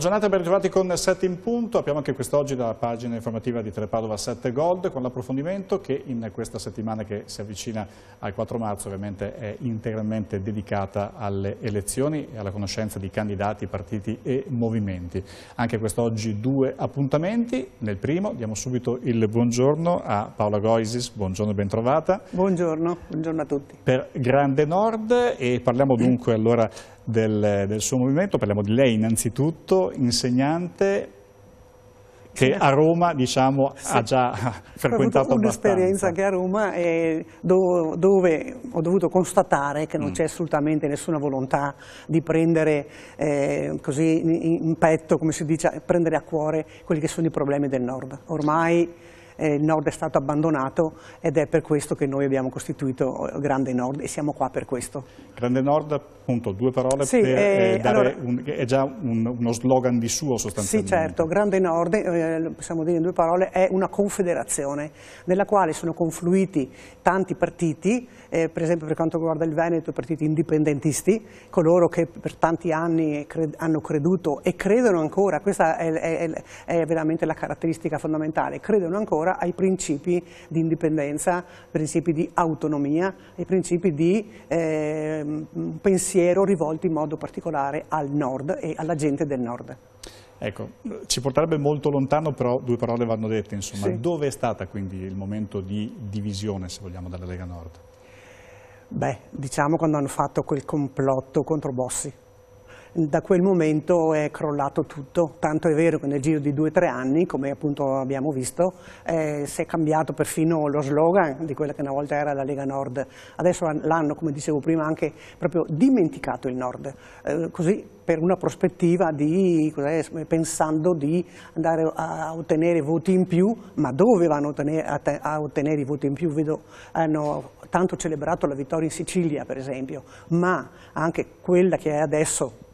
Buona giornata, ben ritrovati con 7 in punto. Abbiamo anche quest'oggi la pagina informativa di Telepadova 7 Gold con l'approfondimento che in questa settimana che si avvicina al 4 marzo ovviamente è integralmente dedicata alle elezioni e alla conoscenza di candidati, partiti e movimenti. Anche quest'oggi due appuntamenti. Nel primo diamo subito il buongiorno a Paola Goisis, buongiorno e bentrovata. Buongiorno, buongiorno a tutti. Per Grande Nord e parliamo dunque allora del, del suo movimento, parliamo di lei innanzitutto, insegnante che a Roma diciamo, sì. ha già frequentato un'esperienza che a Roma è do, dove ho dovuto constatare che non mm. c'è assolutamente nessuna volontà di prendere eh, così in, in petto, come si dice, prendere a cuore quelli che sono i problemi del nord. Ormai eh, il nord è stato abbandonato ed è per questo che noi abbiamo costituito eh, Grande Nord e siamo qua per questo. Grande Nord, appunto, due parole sì, per eh, eh, dare allora, un, è già un, uno slogan di suo sostanzialmente. Sì, certo, Grande Nord, eh, possiamo dire in due parole, è una confederazione nella quale sono confluiti tanti partiti eh, per esempio per quanto riguarda il Veneto, i partiti indipendentisti, coloro che per tanti anni cred hanno creduto e credono ancora, questa è, è, è, veramente la caratteristica fondamentale, credono ancora ai principi di indipendenza, principi di autonomia, ai principi di eh, pensiero rivolti in modo particolare al nord e alla gente del nord. Ecco, ci porterebbe molto lontano, però due parole vanno dette, insomma. Sì. Dove è stata quindi il momento di divisione, se vogliamo, della Lega Nord? Beh, diciamo quando hanno fatto quel complotto contro Bossi. Da quel momento è crollato tutto, tanto è vero che nel giro di due o tre anni, come appunto abbiamo visto, eh, si è cambiato perfino lo slogan di quella che una volta era la Lega Nord. Adesso l'hanno, come dicevo prima, anche proprio dimenticato il Nord, eh, così per una prospettiva di, pensando di andare a ottenere voti in più, ma dove vanno a ottenere, a ottenere i voti in più? Vedo, hanno eh, tanto celebrato la vittoria in Sicilia, per esempio, ma anche quella che è adesso,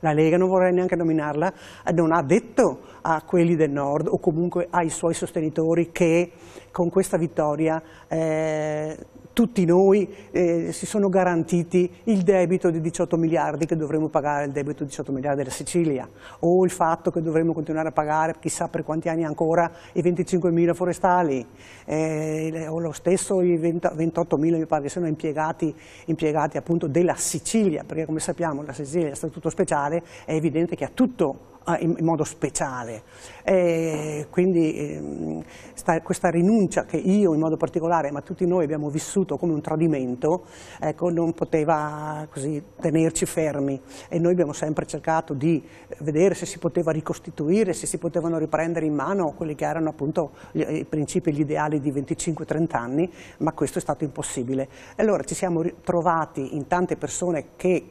la Lega, non vorrei neanche nominarla, eh, non ha detto a quelli del nord o comunque ai suoi sostenitori che con questa vittoria eh, tutti noi eh, si sono garantiti il debito di 18 miliardi che dovremmo pagare, il debito di 18 miliardi della Sicilia, o il fatto che dovremmo continuare a pagare chissà per quanti anni ancora i 25 mila forestali, eh, o lo stesso i 28 mila mi pare che siano impiegati, impiegati appunto della Sicilia, perché come sappiamo la Sicilia è statuto speciale, è evidente che ha tutto Ah, in, in modo speciale. E quindi ehm, sta, questa rinuncia che io in modo particolare, ma tutti noi abbiamo vissuto come un tradimento, ecco, non poteva così tenerci fermi e noi abbiamo sempre cercato di vedere se si poteva ricostituire, se si potevano riprendere in mano quelli che erano appunto gli, i principi e gli ideali di 25-30 anni, ma questo è stato impossibile. Allora ci siamo trovati in tante persone che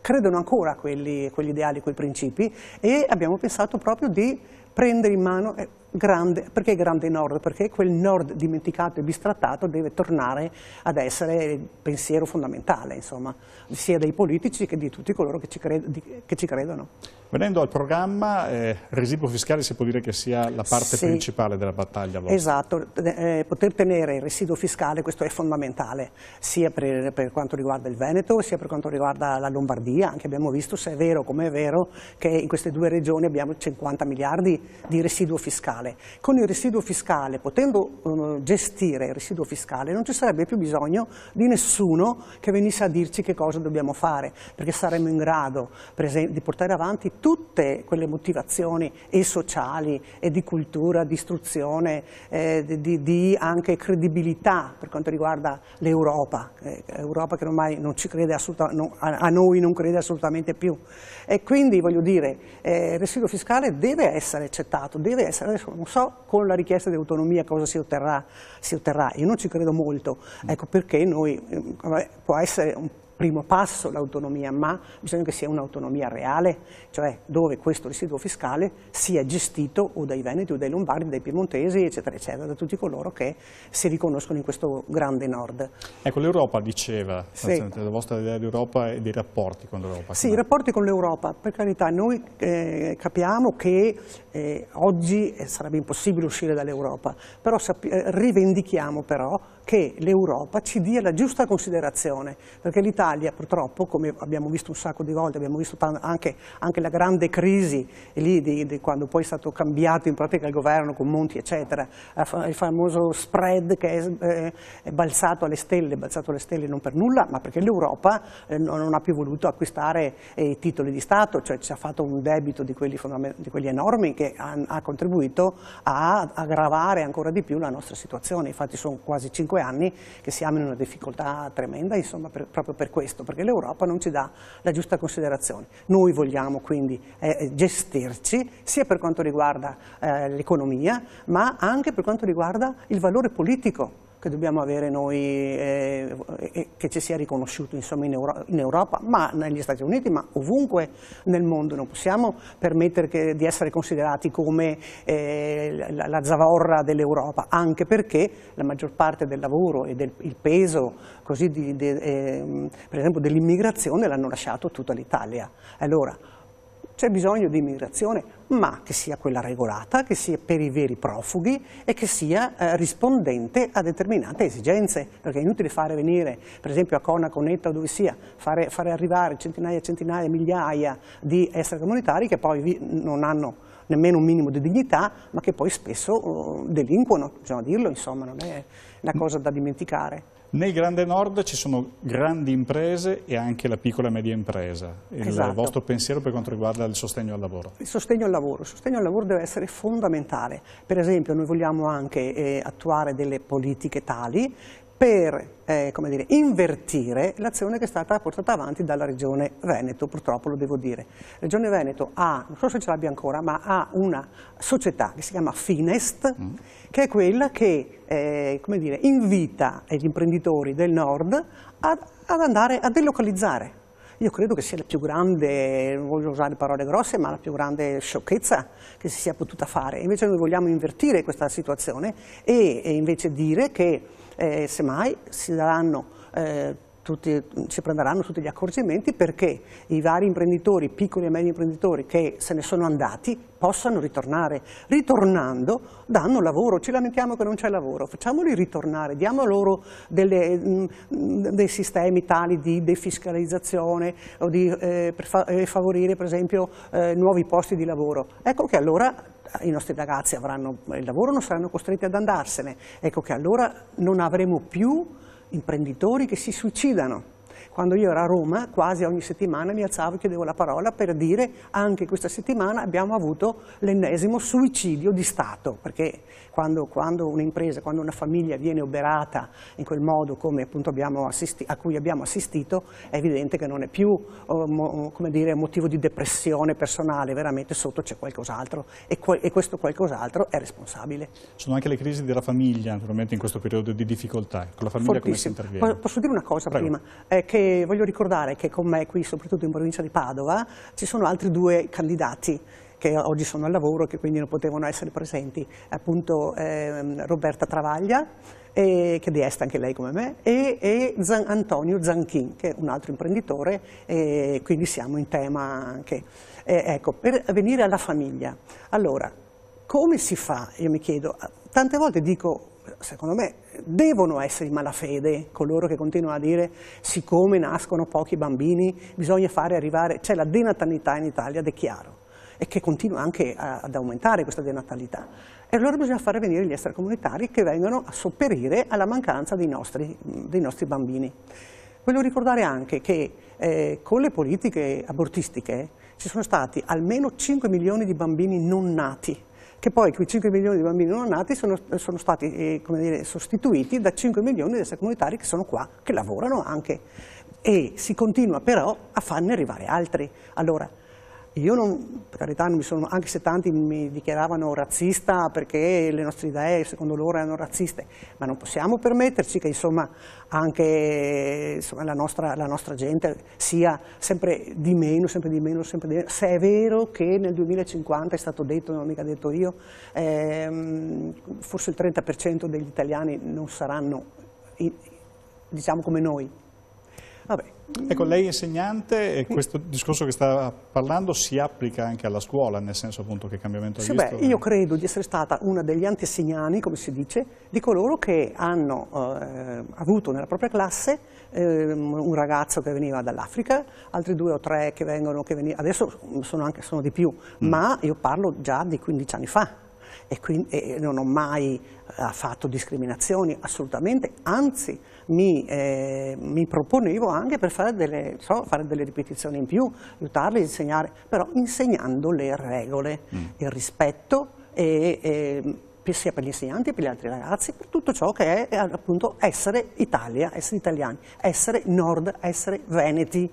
credono ancora a quegli, ideali, a quei principi e abbiamo pensato proprio di prendere in mano, eh, grande, perché grande nord? Perché quel nord dimenticato e bistrattato deve tornare ad essere il pensiero fondamentale, insomma, sia dei politici che di tutti coloro che ci, cred di, che ci credono. Venendo al programma, eh, residuo fiscale si può dire che sia la parte sì, principale della battaglia vostra. Esatto, eh, eh, poter tenere il residuo fiscale, questo è fondamentale, sia per, per, quanto riguarda il Veneto, sia per quanto riguarda la Lombardia, anche abbiamo visto se è vero come è vero che in queste due regioni abbiamo 50 miliardi di residuo fiscale fiscale. Con il residuo fiscale, potendo eh, gestire il residuo fiscale, non ci sarebbe più bisogno di nessuno che venisse a dirci che cosa dobbiamo fare, perché saremmo in grado esempio, di portare avanti tutte quelle motivazioni e sociali e di cultura, di istruzione, eh, di, di, anche credibilità per quanto riguarda l'Europa, eh, Europa che ormai non ci crede assolutamente, a noi non crede assolutamente più. E quindi voglio dire, eh, il residuo fiscale deve essere accettato, deve essere Ecco, non so con la richiesta di autonomia cosa si otterrà, si otterrà. io non ci credo molto, ecco perché noi, eh, può essere un primo passo l'autonomia, ma bisogna che sia un'autonomia reale, cioè dove questo residuo fiscale sia gestito o dai Veneti o dai Lombardi, dai Piemontesi, eccetera, eccetera, da tutti coloro che si riconoscono in questo grande nord. Ecco, l'Europa diceva, sì. la vostra idea di e dei rapporti con l'Europa. Sì, i rapporti con l'Europa, per carità, noi eh, capiamo che eh, oggi eh, sarebbe impossibile uscire dall'Europa, però eh, rivendichiamo però che l'Europa ci dia la giusta considerazione, perché l'Italia purtroppo, come abbiamo visto un sacco di volte, abbiamo visto anche, anche la grande crisi lì di, di quando poi è stato cambiato in pratica il governo con Monti eccetera, il famoso spread che è, eh, è balzato alle stelle, balzato alle stelle non per nulla, ma perché l'Europa eh, non ha più voluto acquistare eh, i eh, titoli di Stato, cioè ci ha fatto un debito di quelli, di quelli enormi che ha, ha contribuito a aggravare ancora di più la nostra situazione, infatti sono quasi 5 due anni che siamo in una difficoltà tremenda insomma, per, proprio per questo, perché l'Europa non ci dà la giusta considerazione. Noi vogliamo quindi eh, eh gestirci sia per quanto riguarda eh, l'economia ma anche per quanto riguarda il valore politico che dobbiamo avere noi, eh, eh, che ci sia riconosciuto insomma, in, Euro in, Europa, ma negli Stati Uniti, ma ovunque nel mondo. Non possiamo permettere che, di essere considerati come eh, la, la, zavorra dell'Europa, anche perché la maggior parte del lavoro e del peso, di, de, ehm, per esempio, dell'immigrazione l'hanno lasciato tutta l'Italia. Allora, c'è bisogno di immigrazione, ma che sia quella regolata, che sia per i veri profughi e che sia eh, rispondente a determinate esigenze, perché è inutile fare venire, per esempio a Conaco, Netta o dove sia, fare, fare arrivare centinaia e centinaia, migliaia di extracomunitari che poi vi, non hanno nemmeno un minimo di dignità, ma che poi spesso uh, delinquono, bisogna dirlo, insomma, non è la cosa da dimenticare. Nel Grande Nord ci sono grandi imprese e anche la piccola e media impresa. Il esatto. vostro pensiero per quanto riguarda il sostegno al lavoro? Il sostegno al lavoro. Il sostegno al lavoro deve essere fondamentale. Per esempio noi vogliamo anche eh, attuare delle politiche tali per eh, dire, invertire l'azione che è stata portata avanti dalla Regione Veneto, purtroppo lo devo dire. La Regione Veneto ha, non so se ce l'abbia ancora, ma ha una società che si chiama Finest, mm. che è quella che eh, dire, invita gli imprenditori del nord ad, ad andare a delocalizzare io credo che sia la più grande, non voglio usare parole grosse, ma la più grande sciocchezza che si sia potuta fare. Invece noi vogliamo invertire questa situazione e, e invece dire che eh, semmai si daranno eh, tutti, si prenderanno tutti gli accorgimenti perché i vari imprenditori, piccoli e medi imprenditori che se ne sono andati possano ritornare. Ritornando danno lavoro, ci lamentiamo che non c'è lavoro, facciamoli ritornare, diamo loro delle, mh, mm, dei sistemi tali di defiscalizzazione o di eh, per fa eh, favorire per esempio eh, nuovi posti di lavoro. Ecco che allora eh, i nostri ragazzi avranno il lavoro, non saranno costretti ad andarsene. Ecco che allora non avremo più imprenditori che si suicidano quando io ero a Roma, quasi ogni settimana mi alzavo e chiedevo la parola per dire anche questa settimana abbiamo avuto l'ennesimo suicidio di Stato, perché quando, quando un'impresa, quando una famiglia viene oberata in quel modo come appunto abbiamo a cui abbiamo assistito, è evidente che non è più oh, mo, dire, motivo di depressione personale, veramente sotto c'è qualcos'altro e, que e questo qualcos'altro è responsabile. Sono anche le crisi della famiglia, naturalmente in questo periodo di difficoltà, con la famiglia Fortissimo. come si interviene? Posso dire una cosa Prego. prima? Eh, che che voglio ricordare che con me qui, soprattutto in provincia di Padova, ci sono altri due candidati che oggi sono al lavoro e che quindi non potevano essere presenti, appunto ehm, Roberta Travaglia, eh, che di Est anche lei come me, e, e Zan Antonio Zanchin, che è un altro imprenditore, eh, quindi siamo in tema anche. Eh, ecco, per venire alla famiglia, allora, come si fa, io mi chiedo, tante volte dico secondo me, devono essere in malafede coloro che continuano a dire siccome nascono pochi bambini bisogna fare arrivare, c'è cioè, la denatalità in Italia ed è chiaro, e che continua anche ad aumentare questa denatalità. E allora bisogna fare venire gli extracomunitari che vengono a sopperire alla mancanza dei nostri, dei nostri bambini. Voglio ricordare anche che eh, con le politiche abortistiche ci sono stati almeno 5 milioni di bambini non nati che poi quei 5 milioni di bambini non nati sono, sono stati eh, dire, sostituiti da 5 milioni di extracomunitari che sono qua, che lavorano anche e si continua però a farne arrivare altri. Allora, io non, per carità, non sono, anche se tanti mi dichiaravano razzista perché le nostre idee secondo loro erano razziste, ma non possiamo permetterci che insomma, anche insomma, la, nostra, la, nostra, gente sia sempre di meno, sempre di meno, sempre di meno. Se è vero che nel 2050 è stato detto, non ho mica detto io, ehm, forse il 30% degli italiani non saranno in, diciamo come noi, Vabbè. Ecco, lei è insegnante e questo discorso che sta parlando si applica anche alla scuola, nel senso appunto che cambiamento ha sì, visto? Beh, io credo di essere stata una degli antesignani, come si dice, di coloro che hanno eh, avuto nella propria classe eh, un ragazzo che veniva dall'Africa, altri due o tre che vengono, che veniva, adesso sono, anche, sono di più, mm. ma io parlo già di 15 anni fa e, quindi, e non ho mai eh, fatto discriminazioni, assolutamente, anzi mi, eh, mi proponevo anche per fare delle, so, fare delle, ripetizioni in più, aiutarli, a insegnare, però insegnando le regole, mm. il rispetto e, e sia per gli insegnanti, che per gli altri ragazzi, per tutto ciò che è appunto essere Italia, essere italiani, essere nord, essere veneti.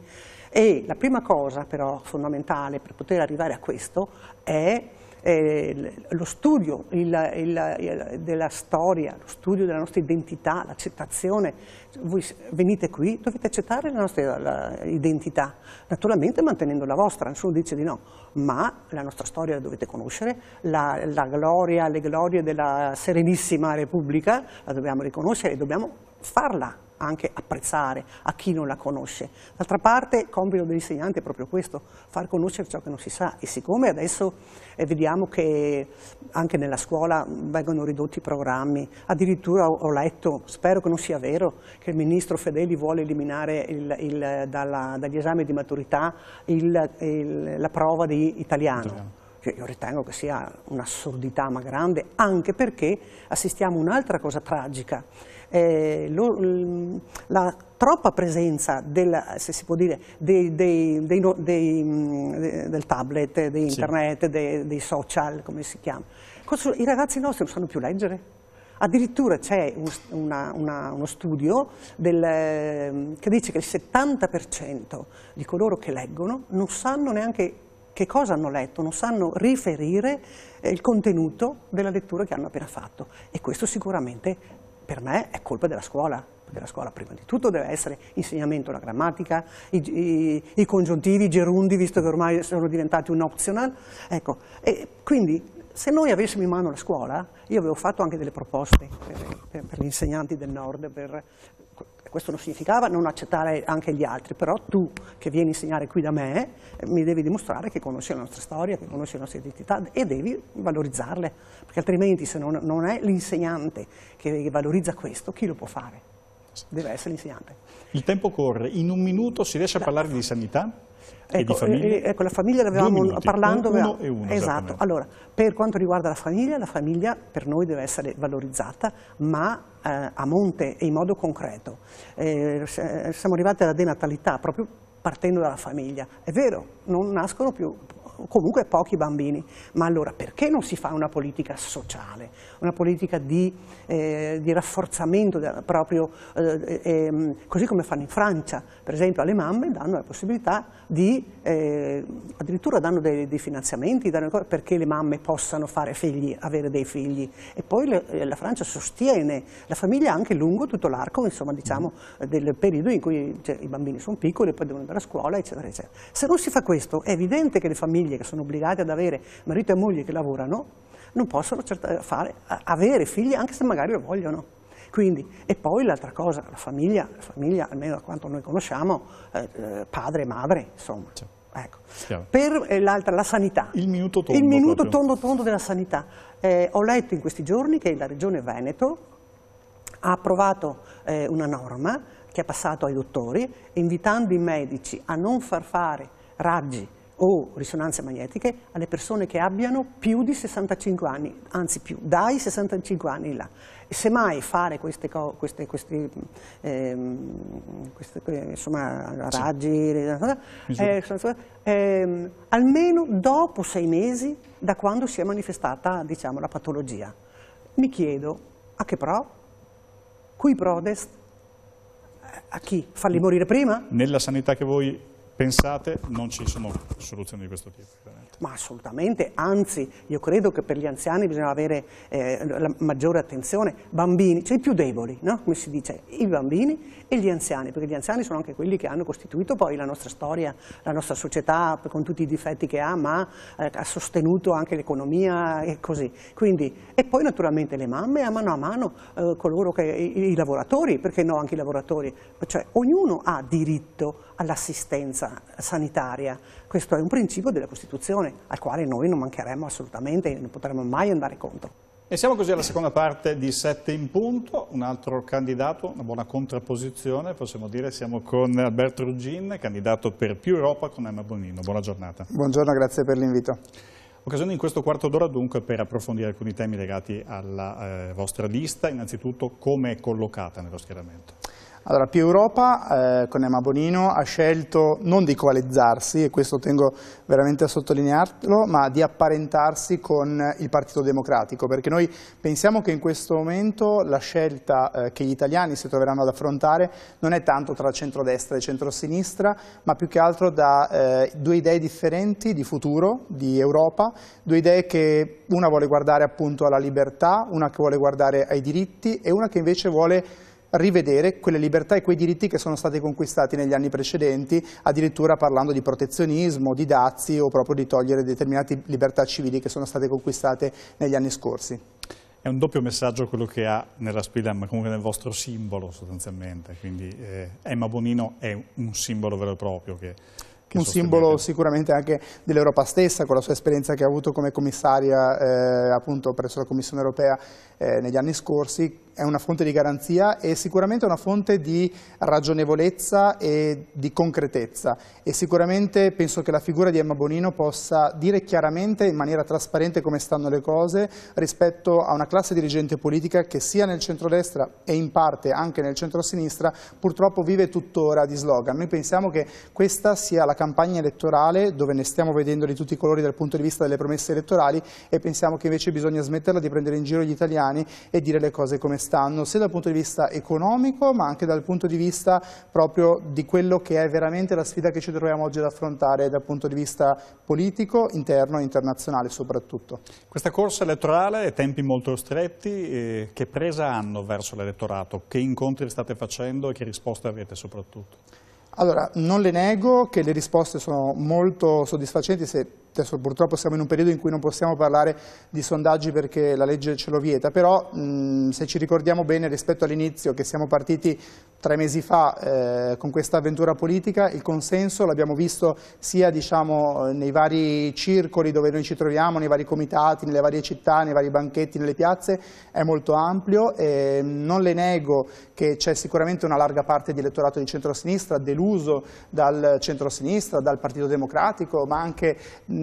E la prima cosa però fondamentale per poter arrivare a questo è eh, lo studio il, il, il, della storia, lo studio della nostra identità, l'accettazione. Voi venite qui, dovete accettare la nostra la identità, naturalmente mantenendo la vostra, nessuno dice di no, ma la nostra storia la dovete conoscere, la, la gloria, le glorie della Serenissima Repubblica la dobbiamo riconoscere e dobbiamo farla anche apprezzare a chi non la conosce. D'altra parte il compito dell'insegnante è proprio questo, far conoscere ciò che non si sa e siccome adesso eh, vediamo che anche nella scuola mm, vengono ridotti i programmi, addirittura ho, ho, letto, spero che non sia vero, che il ministro Fedeli vuole eliminare il, il, dalla, dagli esami di maturità il, la prova di italiano cioè, io ritengo che sia un'assurdità ma grande, anche perché assistiamo a un'altra cosa tragica, eh, lo, mm, la troppa presenza della, se si può dire, dei, dei, dei, mm, del tablet, di internet, sì. dei, social, come si chiama. I ragazzi nostri non sanno più leggere. Addirittura c'è un, uno studio del, mm, che dice che il 70% di coloro che leggono non sanno neanche che cosa hanno letto, non sanno riferire eh, il contenuto della lettura che hanno appena fatto e questo sicuramente per me è colpa della scuola, perché la scuola prima di tutto deve essere insegnamento, la grammatica, i, i, i congiuntivi, i gerundi, visto che ormai sono diventati un optional. Ecco, e quindi se noi avessimo in mano la scuola, io avevo fatto anche delle proposte per, eh, per, per gli insegnanti del nord, per, questo non significava non accettare anche gli altri, però tu che vieni a insegnare qui da me eh, mi devi dimostrare che conosci la nostra storia, che conosci la nostra identità e devi valorizzarle, perché altrimenti se non, non è l'insegnante che valorizza questo, chi lo può fare? Deve essere l'insegnante. Il tempo corre, in un minuto si riesce a parlare di sanità? Ecco, ecco e ecco, la famiglia l'avevamo minuti, parlando. Uno e uno, esatto. Allora, per quanto riguarda la famiglia, la famiglia per noi deve essere valorizzata, ma eh, a monte e in modo concreto. Eh, eh siamo arrivati alla denatalità proprio partendo dalla famiglia. È vero, non nascono più comunque pochi bambini. Ma allora perché non si fa una politica sociale, una politica di, eh, di rafforzamento della, proprio, eh, eh, così come fanno in Francia, per esempio alle mamme danno la possibilità di, eh, addirittura danno dei, dei finanziamenti danno perché le mamme possano figli, avere dei figli e poi le, eh, la Francia sostiene la famiglia anche lungo tutto l'arco diciamo, del periodo in cui cioè, i bambini sono piccoli e poi devono andare a scuola eccetera eccetera. Se non si fa questo è evidente che le famiglie famiglie che sono obbligate ad avere marito e moglie che lavorano, non possono fare, avere figli anche se magari lo vogliono. Quindi, e poi l'altra cosa, la famiglia, la famiglia, almeno da quanto noi conosciamo, eh, eh padre e madre, insomma. Sì. Ecco. Per eh, l'altra, la sanità. Il minuto tondo. Il minuto tondo, tondo della sanità. Eh, ho letto in questi giorni che la Regione Veneto ha approvato eh, una norma che ha passato ai dottori, invitando i medici a non far fare raggi o risonanze magnetiche alle persone che abbiano più di 65 anni, anzi più, dai 65 anni in là. E semmai fare queste, queste, questi, ehm, queste insomma, raggi, sì. eh, ehm, almeno dopo sei mesi da quando si è manifestata diciamo, la patologia. Mi chiedo a che pro? Cui prodest? A chi? Farli morire prima? Nella sanità che voi pensate non ci sono soluzioni di questo tipo? Ovviamente. Ma assolutamente, anzi io credo che per gli anziani bisogna avere eh, maggiore attenzione, bambini, cioè i più deboli, no? come si dice, i bambini e gli anziani, perché gli anziani sono anche quelli che hanno costituito poi la nostra storia, la nostra società con tutti i difetti che ha, ma eh, ha sostenuto anche l'economia e così. Quindi, e poi naturalmente le mamme a mano a mano, eh, coloro che, i, i lavoratori, perché no anche i lavoratori, cioè ognuno ha diritto all'assistenza sanitaria. Questo è un principio della Costituzione al quale noi non mancheremo assolutamente e non potremo mai andare contro. E siamo così alla seconda parte di 7 in punto, un altro candidato, una buona contrapposizione, possiamo dire, siamo con Alberto Ruggin, candidato per Più Europa con Emma Bonino. Buona giornata. Buongiorno, grazie per l'invito. Occasione in questo quarto d'ora dunque per approfondire alcuni temi legati alla eh, vostra lista, innanzitutto come è collocata nello schieramento. Allora, Più Europa eh, con Emma Bonino ha scelto non di coalizzarsi, e questo tengo veramente a sottolinearlo, ma di apparentarsi con il Partito Democratico, perché noi pensiamo che in questo momento la scelta eh, che gli italiani si troveranno ad affrontare non è tanto tra centrodestra e centrosinistra, ma più che altro da eh, due idee differenti di futuro, di Europa, due idee che una vuole guardare appunto alla libertà, una che vuole guardare ai diritti e una che invece vuole rivedere quelle libertà e quei diritti che sono stati conquistati negli anni precedenti, addirittura parlando di protezionismo, di dazi o proprio di togliere determinate libertà civili che sono state conquistate negli anni scorsi. È un doppio messaggio quello che ha nella sfida, ma comunque nel vostro simbolo sostanzialmente, quindi eh, Emma Bonino è un simbolo vero e proprio che un simbolo sicuramente anche dell'Europa stessa, con la sua esperienza che ha avuto come commissaria eh, appunto presso la Commissione europea eh, negli anni scorsi, è una fonte di garanzia e sicuramente una fonte di ragionevolezza e di concretezza e sicuramente penso che la figura di Emma Bonino possa dire chiaramente in maniera trasparente come stanno le cose rispetto a una classe dirigente politica che sia nel centrodestra e in parte anche nel centrosinistra purtroppo vive tuttora di slogan. Noi pensiamo che questa sia la campagna elettorale dove ne stiamo vedendo di tutti i colori dal punto di vista delle promesse elettorali e pensiamo che invece bisogna smetterla di prendere in giro gli italiani e dire le cose come stanno quest'anno, sia dal punto di vista economico ma anche dal punto di vista proprio di quello che è veramente la sfida che ci troviamo oggi ad affrontare dal punto di vista politico, interno e internazionale soprattutto. Questa corsa elettorale, tempi molto stretti, eh, che presa hanno verso l'elettorato? Che incontri state facendo e che risposte avete soprattutto? Allora, non le nego che le risposte sono molto soddisfacenti se adesso purtroppo siamo in un periodo in cui non possiamo parlare di sondaggi perché la legge ce lo vieta, però mh, se ci ricordiamo bene rispetto all'inizio che siamo partiti tre mesi fa eh, con questa avventura politica, il consenso l'abbiamo visto sia diciamo, eh, nei vari circoli dove noi ci troviamo, nei vari comitati, nelle varie città, nei vari banchetti, nelle piazze, è molto ampio e non le nego che c'è sicuramente una larga parte di elettorato di centrosinistra deluso dal centrosinistra, dal Partito Democratico, ma anche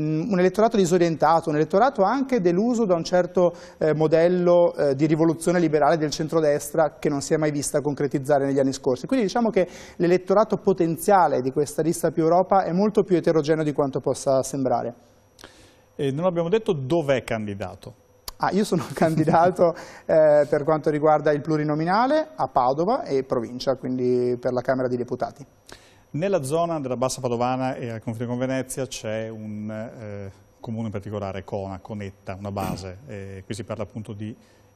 Mm, un elettorato disorientato, un elettorato anche deluso da un certo eh, modello eh, di rivoluzione liberale del centrodestra che non si è mai vista concretizzare negli anni scorsi. Quindi diciamo che l'elettorato potenziale di questa lista più Europa è molto più eterogeneo di quanto possa sembrare. E non abbiamo detto dov'è candidato. Ah, io sono candidato eh, per quanto riguarda il plurinominale a Padova e provincia, quindi per la Camera dei Deputati. Nella zona della Bassa Padovana e al confine con Venezia c'è un eh, comune in particolare, Cona, Conetta, una base. Eh, qui si parla appunto di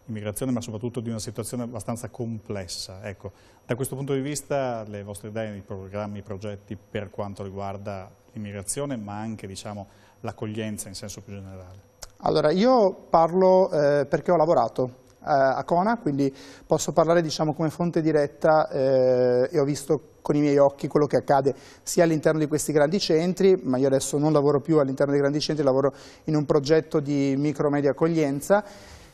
immigrazione ma soprattutto di una situazione abbastanza complessa. Ecco, da questo punto di vista le vostre idee, i programmi, i progetti per quanto riguarda l'immigrazione ma anche diciamo, l'accoglienza in senso più generale? Allora io parlo eh, perché ho lavorato eh, a Cona, quindi posso parlare diciamo, come fonte diretta eh, e ho visto con i miei occhi quello che accade sia all'interno di questi grandi centri, ma io adesso non lavoro più all'interno dei grandi centri, lavoro in un progetto di micromedia accoglienza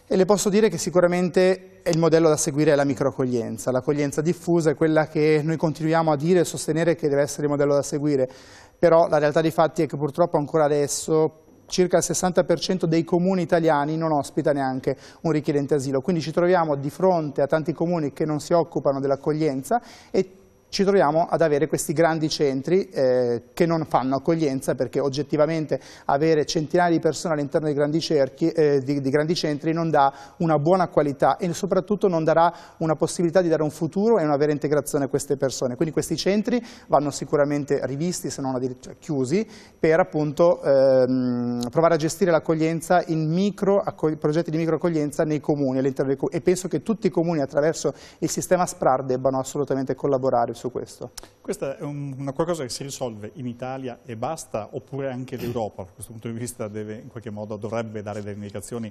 e le posso dire che sicuramente il modello da seguire è la microaccoglienza, l'accoglienza diffusa è quella che noi continuiamo a dire e sostenere che deve essere il modello da seguire, però la realtà dei fatti è che purtroppo ancora adesso circa il 60% dei comuni italiani non ospita neanche un richiedente asilo, quindi ci troviamo di fronte a tanti comuni che non si occupano dell'accoglienza e ci troviamo ad avere questi grandi centri eh, che non fanno accoglienza perché oggettivamente avere centinaia di persone all'interno di, eh, di, di grandi centri non dà una buona qualità e soprattutto non darà una possibilità di dare un futuro e una vera integrazione a queste persone. Quindi questi centri vanno sicuramente rivisti, se non addirittura chiusi, per appunto ehm, provare a gestire l'accoglienza in micro, progetti di micro accoglienza nei comuni e penso che tutti i comuni attraverso il sistema SPRAR debbano assolutamente collaborare su questo? Questa è un, una qualcosa che si risolve in Italia e basta, oppure anche l'Europa, da questo punto di vista deve, in qualche modo dovrebbe dare delle indicazioni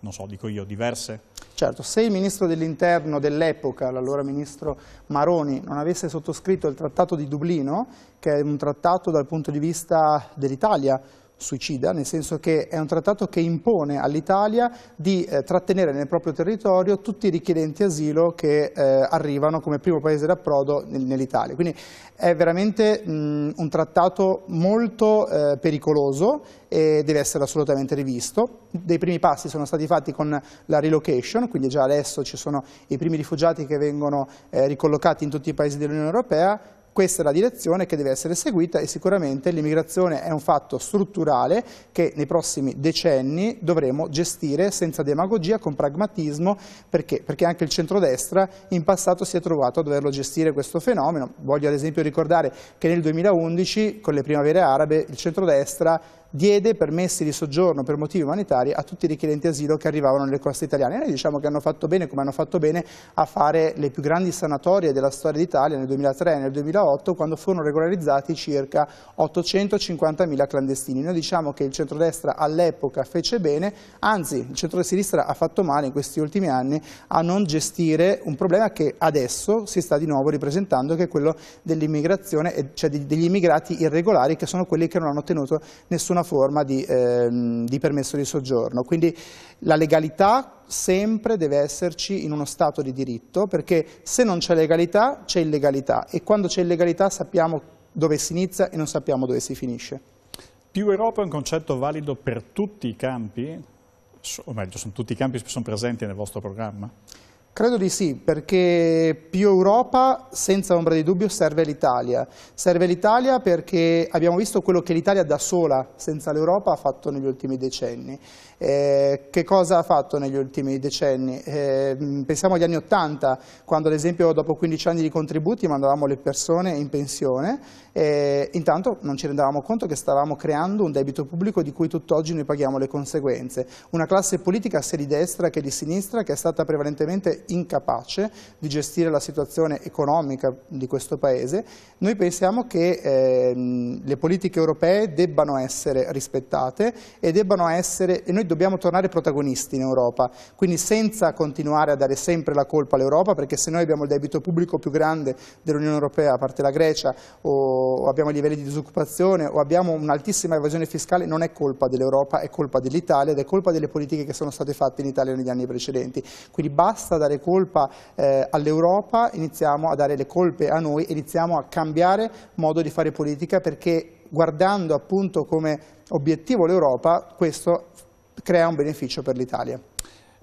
non so, dico io, diverse? Certo, se il ministro dell'interno dell'epoca, l'allora ministro Maroni, non avesse sottoscritto il trattato di Dublino, che è un trattato dal punto di vista dell'Italia suicida, nel senso che è un trattato che impone all'Italia di eh, trattenere nel proprio territorio tutti i richiedenti asilo che eh, arrivano come primo paese d'approdo nell'Italia. Quindi è veramente mh, un trattato molto eh, pericoloso e deve essere assolutamente rivisto. Dei primi passi sono stati fatti con la relocation, quindi già adesso ci sono i primi rifugiati che vengono eh, ricollocati in tutti i paesi dell'Unione Europea, questa è la direzione che deve essere seguita e sicuramente l'immigrazione è un fatto strutturale che nei prossimi decenni dovremo gestire senza demagogia, con pragmatismo, perché? perché anche il centrodestra in passato si è trovato a doverlo gestire questo fenomeno. Voglio ad esempio ricordare che nel 2011 con le primavere arabe il centrodestra diede permessi di soggiorno per motivi umanitari a tutti i richiedenti asilo che arrivavano nelle coste italiane. E noi diciamo che hanno fatto bene, come hanno fatto bene, a fare le più grandi sanatorie della storia d'Italia nel 2003 e nel 2008, quando furono regolarizzati circa 850.000 clandestini. Noi diciamo che il centrodestra all'epoca fece bene, anzi il centrosinistra ha fatto male in questi ultimi anni a non gestire un problema che adesso si sta di nuovo ripresentando, che è quello dell'immigrazione, cioè degli immigrati irregolari, che sono quelli che non hanno ottenuto nessuna nessuna forma di, ehm, di permesso di soggiorno. Quindi la legalità sempre deve esserci in uno Stato di diritto, perché se non c'è legalità c'è illegalità e quando c'è illegalità sappiamo dove si inizia e non sappiamo dove si finisce. Più Europa è un concetto valido per tutti i campi? O meglio, sono tutti i campi che sono presenti nel vostro programma? Credo di sì, perché più Europa, senza ombra di dubbio, serve l'Italia. Serve l'Italia perché abbiamo visto quello che l'Italia da sola, senza l'Europa, ha fatto negli ultimi decenni. Eh, che cosa ha fatto negli ultimi decenni? Eh, pensiamo agli anni Ottanta, quando ad esempio dopo 15 anni di contributi mandavamo le persone in pensione, e intanto non ci rendevamo conto che stavamo creando un debito pubblico di cui tutt'oggi noi paghiamo le conseguenze. Una classe politica sia di destra che di sinistra che è stata prevalentemente incapace di gestire la situazione economica di questo Paese. Noi pensiamo che eh, le politiche europee debbano essere rispettate e debbano essere, e noi dobbiamo tornare protagonisti in Europa, quindi senza continuare a dare sempre la colpa all'Europa, perché se noi abbiamo il debito pubblico più grande dell'Unione Europea, a parte la Grecia, o abbiamo livelli di disoccupazione, o abbiamo un'altissima evasione fiscale, non è colpa dell'Europa, è colpa dell'Italia ed è colpa delle politiche che sono state fatte in Italia negli anni precedenti. Quindi basta dare colpa eh, all'Europa, iniziamo a dare le colpe a noi, iniziamo a cambiare modo di fare politica perché guardando appunto come obiettivo l'Europa, questo crea un beneficio per l'Italia.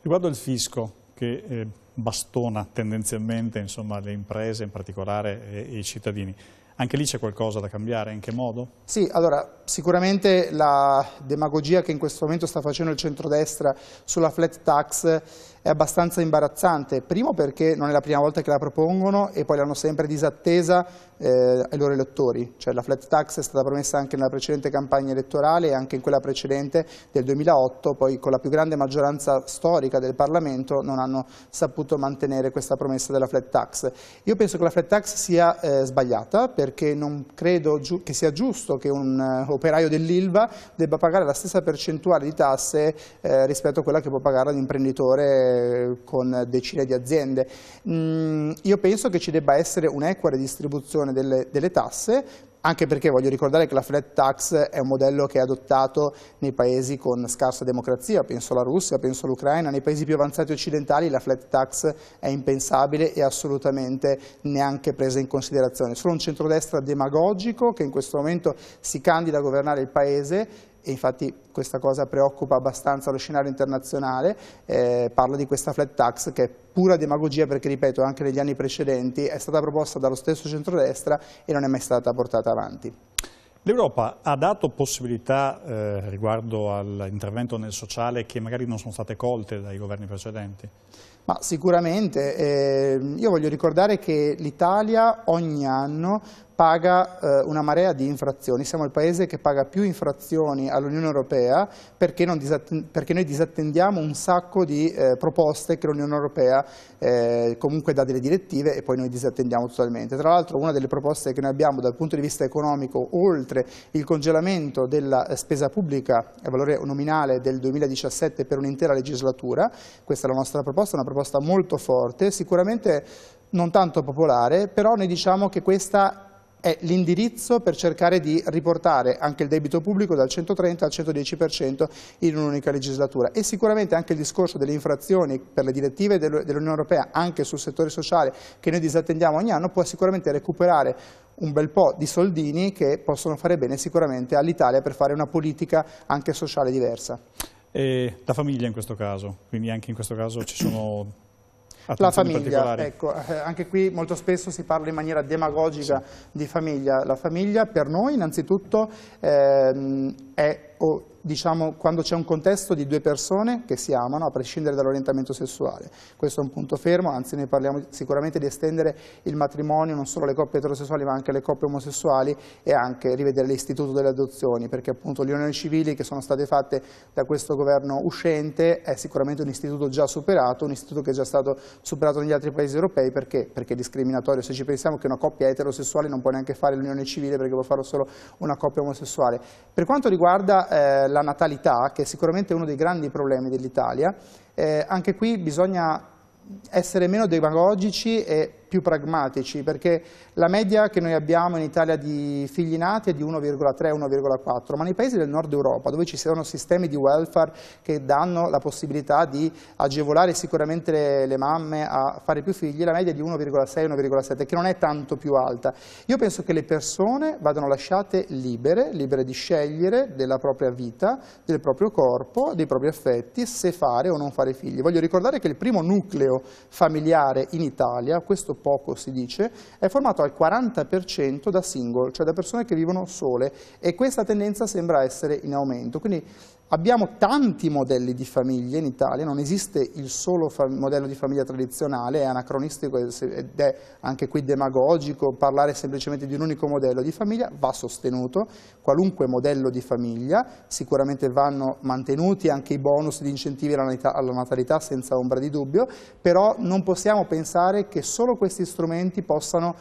Riguardo al fisco, che eh, bastona tendenzialmente insomma, le imprese, in particolare eh, i cittadini, anche lì c'è qualcosa da cambiare, in che modo? Sì, allora sicuramente la demagogia che in questo momento sta facendo il centrodestra sulla flat tax è abbastanza imbarazzante, primo perché non è la prima volta che la propongono e poi l'hanno sempre disattesa eh, ai loro elettori, cioè la flat tax è stata promessa anche nella precedente campagna elettorale e anche in quella precedente del 2008, poi con la più grande maggioranza storica del Parlamento non hanno saputo mantenere questa promessa della flat tax. Io penso che la flat tax sia eh, sbagliata perché non credo che sia giusto che un eh, operaio dell'ILVA debba pagare la stessa percentuale di tasse eh, rispetto a quella che può pagare un imprenditore eh, con decine di aziende. Mm, io penso che ci debba essere un'equa redistribuzione delle, delle tasse anche perché voglio ricordare che la flat tax è un modello che è adottato nei paesi con scarsa democrazia, penso alla Russia, penso all'Ucraina, nei paesi più avanzati occidentali la flat tax è impensabile e assolutamente neanche presa in considerazione. Solo un centrodestra demagogico che in questo momento si candida a governare il paese e infatti questa cosa preoccupa abbastanza lo scenario internazionale, eh, parla di questa flat tax che è pura demagogia perché ripeto anche negli anni precedenti è stata proposta dallo stesso centrodestra e non è mai stata portata avanti. L'Europa ha dato possibilità eh, riguardo all'intervento nel sociale che magari non sono state colte dai governi precedenti? Ma sicuramente, eh, io voglio ricordare che l'Italia ogni anno paga eh, una marea di infrazioni, siamo il paese che paga più infrazioni all'Unione Europea perché, perché, noi disattendiamo un sacco di eh, proposte che l'Unione Europea eh, comunque dà delle direttive e poi noi disattendiamo totalmente. Tra l'altro una delle proposte che noi abbiamo dal punto di vista economico, oltre il congelamento della eh, spesa pubblica a valore nominale del 2017 per un'intera legislatura, questa è la nostra proposta, una proposta molto forte, sicuramente non tanto popolare, però noi diciamo che questa è l'indirizzo per cercare di riportare anche il debito pubblico dal 130 al 110% in un'unica legislatura e sicuramente anche il discorso delle infrazioni per le direttive dell'Unione Europea anche sul settore sociale che noi disattendiamo ogni anno può sicuramente recuperare un bel po' di soldini che possono fare bene sicuramente all'Italia per fare una politica anche sociale diversa. E la famiglia in questo caso, quindi anche in questo caso ci sono la famiglia. Ecco, eh, anche qui molto spesso si parla in maniera demagogica sì. di famiglia. La famiglia per noi innanzitutto ehm, è o, diciamo, quando c'è un contesto di due persone che si amano, a prescindere dall'orientamento sessuale. Questo è un punto fermo, anzi noi parliamo sicuramente di estendere il matrimonio non solo alle coppie eterosessuali ma anche alle coppie omosessuali e anche rivedere l'istituto delle adozioni, perché appunto le unioni civili che sono state fatte da questo governo uscente è sicuramente un istituto già superato, un istituto che è già stato superato negli altri paesi europei, perché? Perché è discriminatorio, se ci pensiamo che una coppia eterosessuale non può neanche fare l'unione civile perché può farlo solo una coppia omosessuale. Per quanto riguarda riguarda eh, la natalità, che è sicuramente uno dei grandi problemi dell'Italia, eh, anche qui bisogna essere meno demagogici e più pragmatici, perché la media che noi abbiamo in Italia di figli nati è di 1,3-1,4, ma nei paesi del nord Europa, dove ci sono sistemi di welfare che danno la possibilità di agevolare sicuramente le, le mamme a fare più figli, la media è di 1,6-1,7, che non è tanto più alta. Io penso che le persone vadano lasciate libere, libere di scegliere della propria vita, del proprio corpo, dei propri affetti, se fare o non fare figli. Voglio ricordare che il primo nucleo familiare in Italia, questo poco si dice, è formato al 40% da single, cioè da persone che vivono sole e questa tendenza sembra essere in aumento. Quindi Abbiamo tanti modelli di famiglia in Italia, non esiste il solo modello di famiglia tradizionale, è anacronistico ed è anche qui demagogico, parlare semplicemente di un unico modello di famiglia va sostenuto, qualunque modello di famiglia, sicuramente vanno mantenuti anche i bonus di incentivi alla natalità senza ombra di dubbio, però non possiamo pensare che solo questi strumenti possano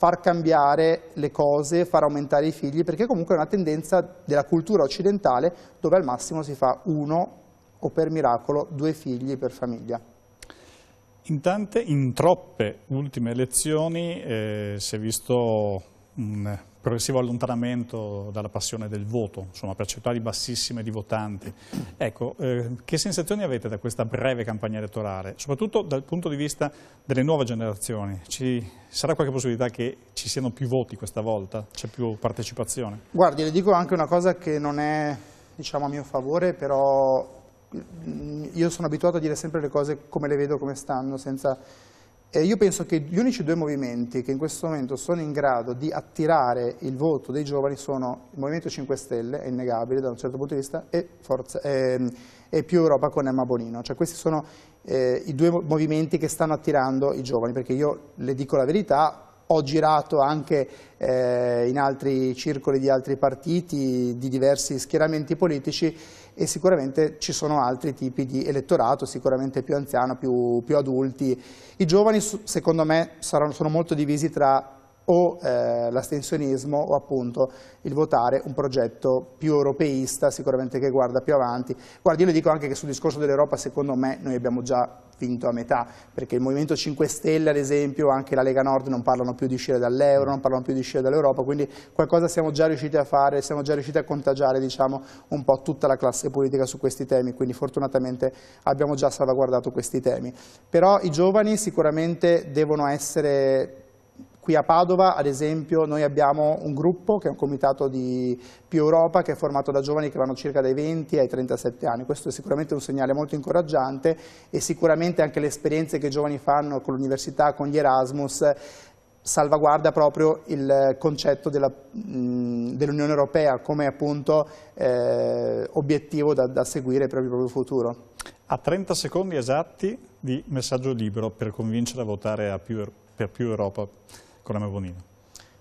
far cambiare le cose, far aumentare i figli, perché comunque è una tendenza della cultura occidentale dove al massimo si fa uno o per miracolo due figli per famiglia. In tante, in troppe ultime elezioni eh, si è visto un progressivo allontanamento dalla passione del voto, insomma percentuali bassissime di votanti. Ecco, eh, che sensazioni avete da questa breve campagna elettorale, soprattutto dal punto di vista delle nuove generazioni? Ci sarà qualche possibilità che ci siano più voti questa volta? C'è più partecipazione? Guardi, le dico anche una cosa che non è diciamo, a mio favore, però mm, io sono abituato a dire sempre le cose come le vedo, come stanno, senza eh, io penso che gli unici due movimenti che in questo momento sono in grado di attirare il voto dei giovani sono il Movimento 5 Stelle, è innegabile da un certo punto di vista, e, Forza, eh, e più Europa con Emma Bonino. Cioè, questi sono eh, i due movimenti che stanno attirando i giovani, perché io le dico la verità, ho girato anche eh, in altri circoli di altri partiti, di diversi schieramenti politici, e sicuramente ci sono altri tipi di elettorato, sicuramente più anziano, più, più adulti. I giovani secondo me saranno, sono molto divisi tra o eh, l'astensionismo o appunto il votare un progetto più europeista sicuramente che guarda più avanti. Guardi, io le dico anche che sul discorso dell'Europa secondo me noi abbiamo già vinto a metà, perché il Movimento 5 Stelle ad esempio, anche la Lega Nord non parlano più di uscire dall'euro, non parlano più di uscire dall'Europa, quindi qualcosa siamo già riusciti a fare, siamo già riusciti a contagiare diciamo, un po' tutta la classe politica su questi temi, quindi fortunatamente abbiamo già salvaguardato questi temi. Però i giovani sicuramente devono essere Qui a Padova, ad esempio, noi abbiamo un gruppo che è un comitato di Più Europa che è formato da giovani che vanno circa dai 20 ai 37 anni. Questo è sicuramente un segnale molto incoraggiante e sicuramente anche le esperienze che i giovani fanno con l'università, con gli Erasmus, salvaguarda proprio il concetto dell'Unione dell Europea come appunto eh, obiettivo da, da seguire per il proprio futuro. A 30 secondi esatti di messaggio libero per convincere a votare a più, er-, per più Europa con Emma Bonino?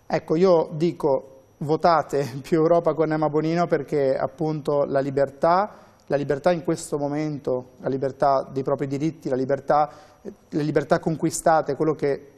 Ecco, io dico votate più Europa con Emma Bonino perché appunto la libertà, la libertà in questo momento, la libertà dei propri diritti, la libertà, le libertà conquistate, quello che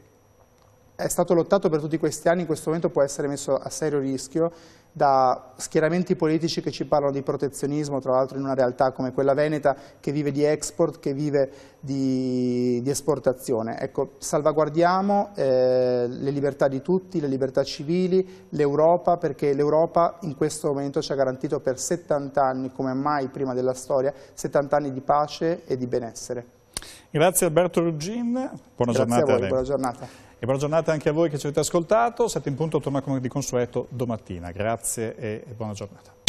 è stato lottato per tutti questi anni, in questo momento può essere messo a serio rischio da schieramenti politici che ci parlano di protezionismo, tra l'altro in una realtà come quella veneta che vive di export, che vive di, di esportazione. Ecco, salvaguardiamo eh, le libertà di tutti, le libertà civili, l'Europa, perché l'Europa in questo momento ci ha garantito per 70 anni, come mai prima della storia, 70 anni di pace e di benessere. Grazie Alberto Ruggin, buona Grazie giornata. Grazie a voi, buona giornata. E buona giornata anche a voi che ci avete ascoltato. Sette in punto torna come di consueto domattina. Grazie e buona giornata.